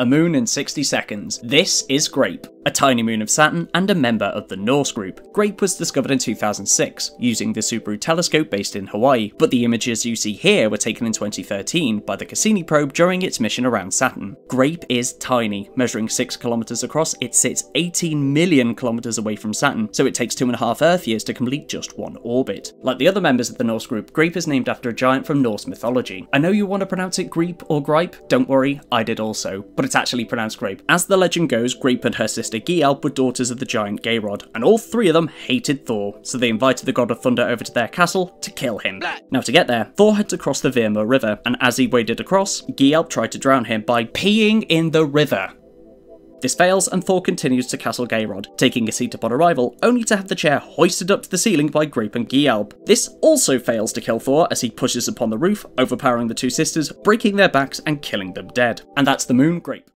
A Moon in 60 Seconds. This is Grape a tiny moon of Saturn, and a member of the Norse group. Grape was discovered in 2006 using the Subaru telescope based in Hawaii, but the images you see here were taken in 2013 by the Cassini probe during its mission around Saturn. Grape is tiny, measuring 6 kilometers across, it sits 18 million kilometers away from Saturn, so it takes two and a half Earth years to complete just one orbit. Like the other members of the Norse group, Grape is named after a giant from Norse mythology. I know you want to pronounce it Greep or Gripe, don't worry, I did also, but it's actually pronounced Grape. As the legend goes, Grape and her sister sister Giel were daughters of the giant Geyrod, and all three of them hated Thor, so they invited the god of thunder over to their castle to kill him. Now to get there, Thor had to cross the Virma River, and as he waded across, Gialp tried to drown him by peeing in the river. This fails, and Thor continues to Castle Geyrod, taking a seat upon arrival, only to have the chair hoisted up to the ceiling by Grape and Gialp. This also fails to kill Thor as he pushes upon the roof, overpowering the two sisters, breaking their backs and killing them dead. And that's the moon grape.